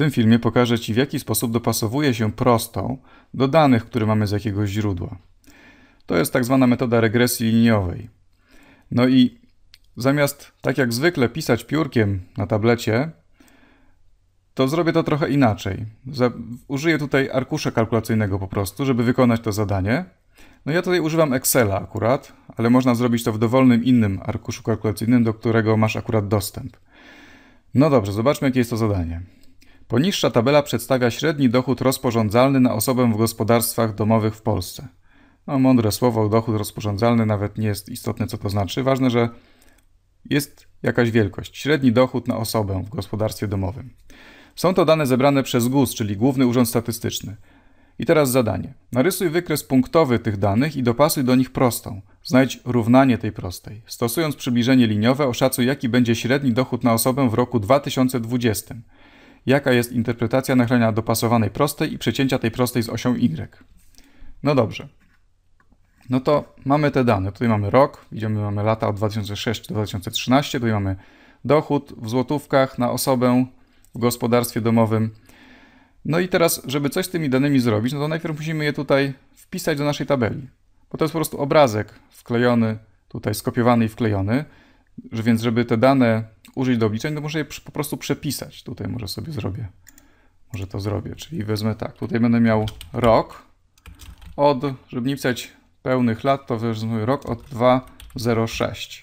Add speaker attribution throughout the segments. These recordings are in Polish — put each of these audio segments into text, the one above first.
Speaker 1: tym filmie pokażę Ci, w jaki sposób dopasowuje się prostą do danych, które mamy z jakiegoś źródła. To jest tak zwana metoda regresji liniowej. No i zamiast tak jak zwykle pisać piórkiem na tablecie, to zrobię to trochę inaczej. Użyję tutaj arkusza kalkulacyjnego po prostu, żeby wykonać to zadanie. No ja tutaj używam Excela akurat, ale można zrobić to w dowolnym innym arkuszu kalkulacyjnym, do którego masz akurat dostęp. No dobrze, zobaczmy jakie jest to zadanie. Poniższa tabela przedstawia średni dochód rozporządzalny na osobę w gospodarstwach domowych w Polsce. No, mądre słowo, dochód rozporządzalny nawet nie jest istotne, co to znaczy. Ważne, że jest jakaś wielkość, średni dochód na osobę w gospodarstwie domowym. Są to dane zebrane przez GUS, czyli Główny Urząd Statystyczny. I teraz zadanie. Narysuj wykres punktowy tych danych i dopasuj do nich prostą. Znajdź równanie tej prostej. Stosując przybliżenie liniowe, oszacuj, jaki będzie średni dochód na osobę w roku 2020 jaka jest interpretacja nagrania dopasowanej prostej i przecięcia tej prostej z osią y. No dobrze. No to mamy te dane. Tutaj mamy rok, widzimy mamy lata od 2006 do 2013, tutaj mamy dochód w złotówkach na osobę w gospodarstwie domowym. No i teraz, żeby coś z tymi danymi zrobić, no to najpierw musimy je tutaj wpisać do naszej tabeli. Bo to jest po prostu obrazek wklejony, tutaj skopiowany i wklejony, że więc żeby te dane użyć do obliczeń, to muszę je po prostu przepisać. Tutaj może sobie zrobię, może to zrobię, czyli wezmę tak, tutaj będę miał rok od, żeby nie pisać pełnych lat, to wezmę rok od 2,06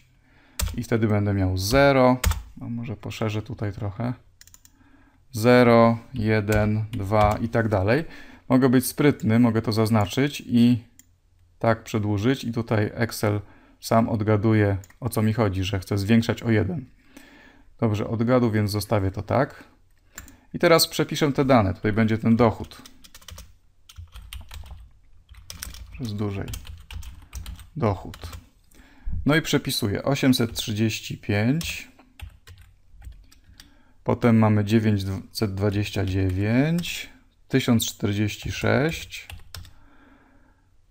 Speaker 1: i wtedy będę miał 0, no może poszerzę tutaj trochę, 0, 1, 2 i tak dalej. Mogę być sprytny, mogę to zaznaczyć i tak przedłużyć i tutaj Excel sam odgaduje o co mi chodzi, że chcę zwiększać o 1. Dobrze, odgadu, więc zostawię to tak. I teraz przepiszę te dane. Tutaj będzie ten dochód. Z dużej. Dochód. No i przepisuję 835. Potem mamy 929, 1046,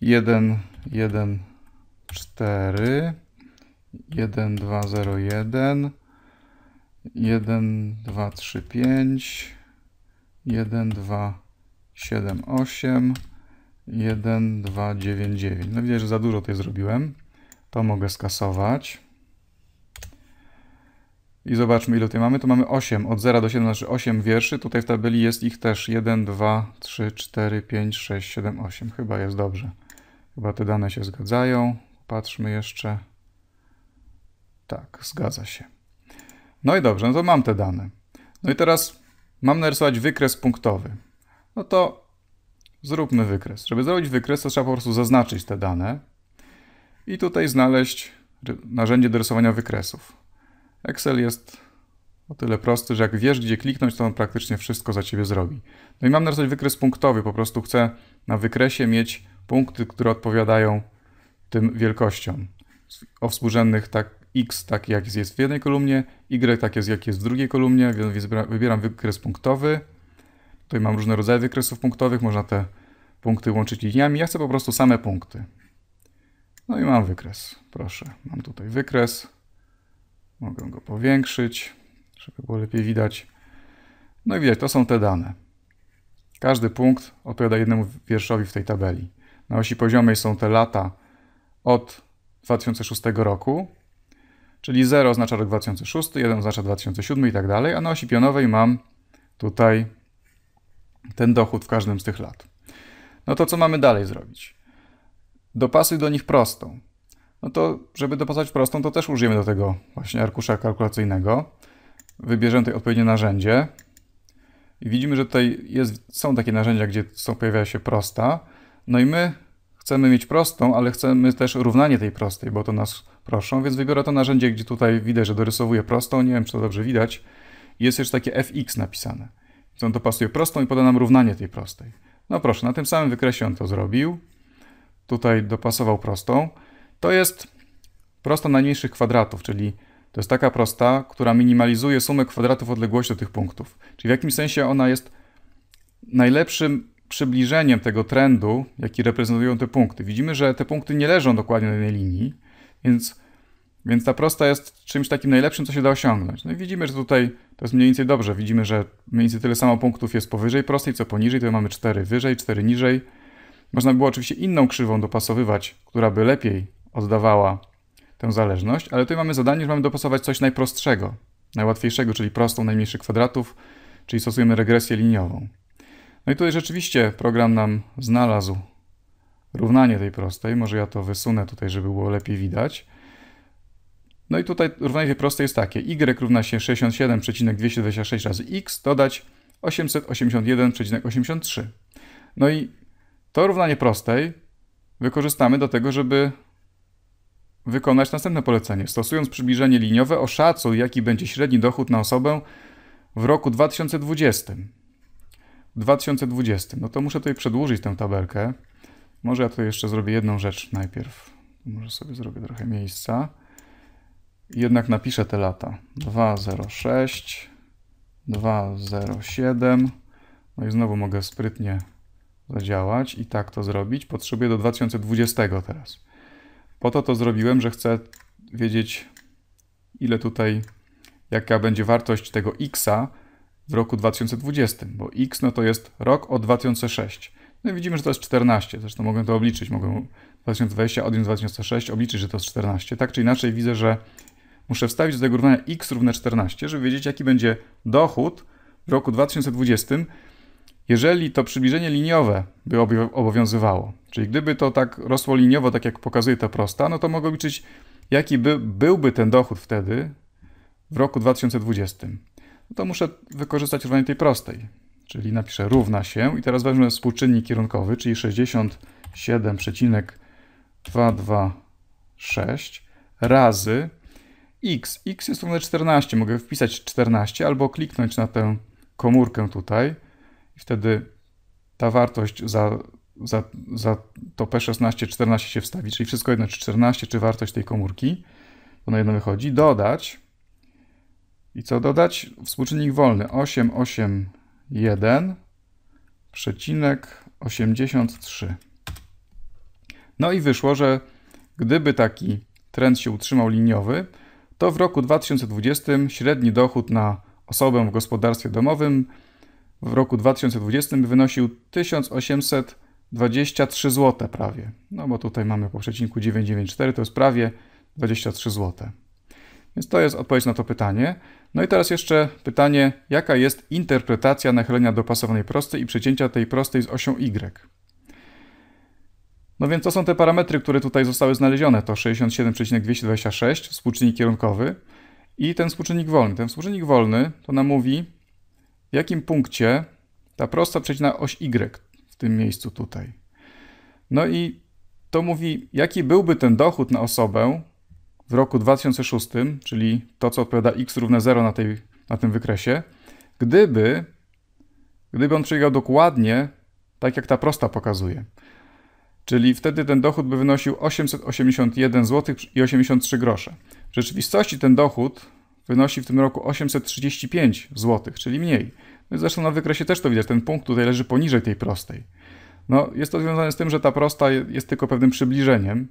Speaker 1: 1, 1, 4, 1, 2, 0, 1, 1, 2, 3, 5, 1, 2, 7, 8, 1, 2, 9, 9. No widać, że za dużo tutaj zrobiłem. To mogę skasować. I zobaczmy, ile tutaj mamy. To mamy 8, od 0 do 7, znaczy 8 wierszy. Tutaj w tabeli jest ich też 1, 2, 3, 4, 5, 6, 7, 8. Chyba jest dobrze. Chyba te dane się zgadzają. Patrzmy jeszcze. Tak, zgadza się. No i dobrze, no to mam te dane. No i teraz mam narysować wykres punktowy. No to zróbmy wykres. Żeby zrobić wykres, to trzeba po prostu zaznaczyć te dane i tutaj znaleźć narzędzie do rysowania wykresów. Excel jest o tyle prosty, że jak wiesz, gdzie kliknąć, to on praktycznie wszystko za ciebie zrobi. No i mam narysować wykres punktowy, po prostu chcę na wykresie mieć punkty, które odpowiadają tym wielkościom o współrzędnych tak x tak jak jest w jednej kolumnie, y tak jak jest w drugiej kolumnie, więc wybieram wykres punktowy. Tutaj mam różne rodzaje wykresów punktowych, można te punkty łączyć liniami. Ja chcę po prostu same punkty. No i mam wykres, proszę. Mam tutaj wykres. Mogę go powiększyć, żeby było lepiej widać. No i widać, to są te dane. Każdy punkt odpowiada jednemu wierszowi w tej tabeli. Na osi poziomej są te lata od 2006 roku, czyli 0 oznacza rok 2006, 1 oznacza 2007 i tak dalej, a na osi pionowej mam tutaj ten dochód w każdym z tych lat. No to co mamy dalej zrobić? Dopasuj do nich prostą. No to, żeby dopasować prostą, to też użyjemy do tego właśnie arkusza kalkulacyjnego. Wybierzemy tutaj odpowiednie narzędzie. I widzimy, że tutaj jest, są takie narzędzia, gdzie są, pojawia się prosta. No i my chcemy mieć prostą, ale chcemy też równanie tej prostej, bo to nas proszą, więc wybiorę to narzędzie, gdzie tutaj widać, że dorysowuję prostą, nie wiem, czy to dobrze widać. Jest jeszcze takie fx napisane, więc on dopasuje prostą i poda nam równanie tej prostej. No proszę, na tym samym wykresie on to zrobił. Tutaj dopasował prostą. To jest prosta najmniejszych kwadratów, czyli to jest taka prosta, która minimalizuje sumę kwadratów odległości do tych punktów. Czyli w jakimś sensie ona jest najlepszym przybliżeniem tego trendu, jaki reprezentują te punkty. Widzimy, że te punkty nie leżą dokładnie na jednej linii, więc, więc ta prosta jest czymś takim najlepszym, co się da osiągnąć. No i widzimy, że tutaj to jest mniej więcej dobrze. Widzimy, że mniej więcej tyle samo punktów jest powyżej prostej, co poniżej. Tutaj mamy 4 wyżej, 4 niżej. Można było oczywiście inną krzywą dopasowywać, która by lepiej oddawała tę zależność, ale tutaj mamy zadanie, że mamy dopasować coś najprostszego, najłatwiejszego, czyli prostą najmniejszych kwadratów, czyli stosujemy regresję liniową. No i tutaj rzeczywiście program nam znalazł równanie tej prostej. Może ja to wysunę tutaj, żeby było lepiej widać. No i tutaj równanie tej prostej jest takie. y równa się 67,226 razy x, dodać 881,83. No i to równanie prostej wykorzystamy do tego, żeby wykonać następne polecenie. Stosując przybliżenie liniowe, oszacuj, jaki będzie średni dochód na osobę w roku 2020. 2020. No to muszę tutaj przedłużyć tę tabelkę. Może ja to jeszcze zrobię jedną rzecz najpierw. Może sobie zrobię trochę miejsca. Jednak napiszę te lata. 206, 207. No i znowu mogę sprytnie zadziałać i tak to zrobić. Potrzebuję do 2020 teraz. Po to to zrobiłem, że chcę wiedzieć, ile tutaj, jaka będzie wartość tego x'a w roku 2020, bo x no to jest rok od 2006. No i widzimy, że to jest 14. Zresztą mogę to obliczyć. Mogę 2020 odjąć 2006, obliczyć, że to jest 14. Tak czy inaczej widzę, że muszę wstawić do tego równania x równe 14, żeby wiedzieć, jaki będzie dochód w roku 2020, jeżeli to przybliżenie liniowe by obowiązywało. Czyli gdyby to tak rosło liniowo, tak jak pokazuje ta prosta, no to mogę obliczyć jaki by, byłby ten dochód wtedy w roku 2020. No to muszę wykorzystać równanie tej prostej czyli napiszę równa się i teraz weźmę współczynnik kierunkowy, czyli 67,226 razy x. x jest równe 14, mogę wpisać 14 albo kliknąć na tę komórkę tutaj i wtedy ta wartość za, za, za to P16, 14 się wstawi, czyli wszystko jedno, czy 14, czy wartość tej komórki, bo na jedno wychodzi, dodać i co dodać? Współczynnik wolny 8,8 1,83. przecinek No i wyszło, że gdyby taki trend się utrzymał liniowy, to w roku 2020 średni dochód na osobę w gospodarstwie domowym w roku 2020 wynosił 1823 zł prawie. No bo tutaj mamy po przecinku 994, to jest prawie 23 zł. Więc to jest odpowiedź na to pytanie. No i teraz jeszcze pytanie, jaka jest interpretacja nachylenia dopasowanej prostej i przecięcia tej prostej z osią y? No więc to są te parametry, które tutaj zostały znalezione. To 67,226, współczynnik kierunkowy i ten współczynnik wolny. Ten współczynnik wolny to nam mówi, w jakim punkcie ta prosta przecina oś y w tym miejscu tutaj. No i to mówi, jaki byłby ten dochód na osobę, w roku 2006, czyli to, co odpowiada x równe 0 na, tej, na tym wykresie, gdyby, gdyby on przebiegał dokładnie tak, jak ta prosta pokazuje. Czyli wtedy ten dochód by wynosił 881 zł i 83 grosze. W rzeczywistości ten dochód wynosi w tym roku 835 zł, czyli mniej. No zresztą na wykresie też to widać, ten punkt tutaj leży poniżej tej prostej. No, jest to związane z tym, że ta prosta jest tylko pewnym przybliżeniem,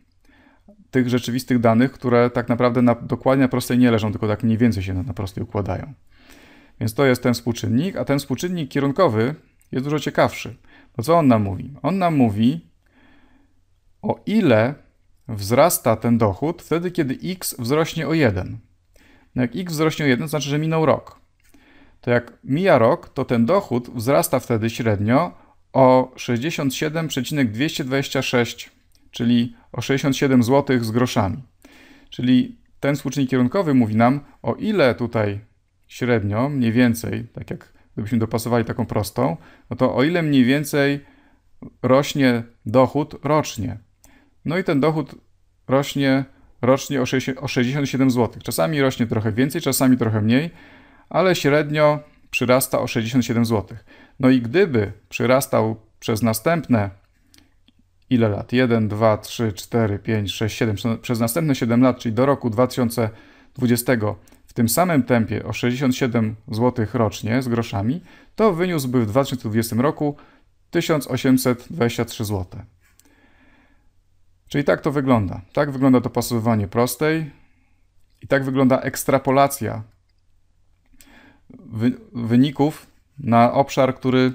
Speaker 1: tych rzeczywistych danych, które tak naprawdę na, dokładnie na prostej nie leżą, tylko tak mniej więcej się na, na prostej układają. Więc to jest ten współczynnik, a ten współczynnik kierunkowy jest dużo ciekawszy. Bo no co on nam mówi? On nam mówi, o ile wzrasta ten dochód wtedy, kiedy x wzrośnie o 1. No jak x wzrośnie o 1, to znaczy, że minął rok. To jak mija rok, to ten dochód wzrasta wtedy średnio o 67,226 czyli o 67 zł z groszami. Czyli ten współczynnik kierunkowy mówi nam, o ile tutaj średnio, mniej więcej, tak jak gdybyśmy dopasowali taką prostą, no to o ile mniej więcej rośnie dochód rocznie. No i ten dochód rośnie rocznie o, 60, o 67 zł. Czasami rośnie trochę więcej, czasami trochę mniej, ale średnio przyrasta o 67 zł. No i gdyby przyrastał przez następne ile lat? 1, 2, 3, 4, 5, 6, 7. Przez następne 7 lat, czyli do roku 2020, w tym samym tempie o 67 zł rocznie z groszami, to wyniósłby w 2020 roku 1823 zł. Czyli tak to wygląda. Tak wygląda dopasowywanie prostej i tak wygląda ekstrapolacja wyników na obszar, który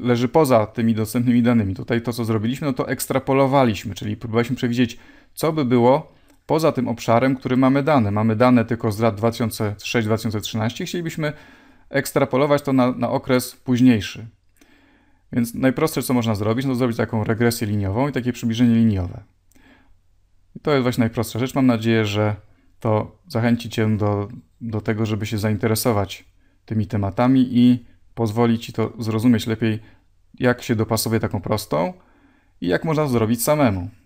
Speaker 1: leży poza tymi dostępnymi danymi. Tutaj to, co zrobiliśmy, no to ekstrapolowaliśmy, czyli próbowaliśmy przewidzieć, co by było poza tym obszarem, który mamy dane. Mamy dane tylko z lat 2006-2013, chcielibyśmy ekstrapolować to na, na okres późniejszy. Więc najprostsze, co można zrobić, no to zrobić taką regresję liniową i takie przybliżenie liniowe. I to jest właśnie najprostsza rzecz. Mam nadzieję, że to zachęci Cię do, do tego, żeby się zainteresować tymi tematami i Pozwoli Ci to zrozumieć lepiej, jak się dopasuje taką prostą i jak można zrobić samemu.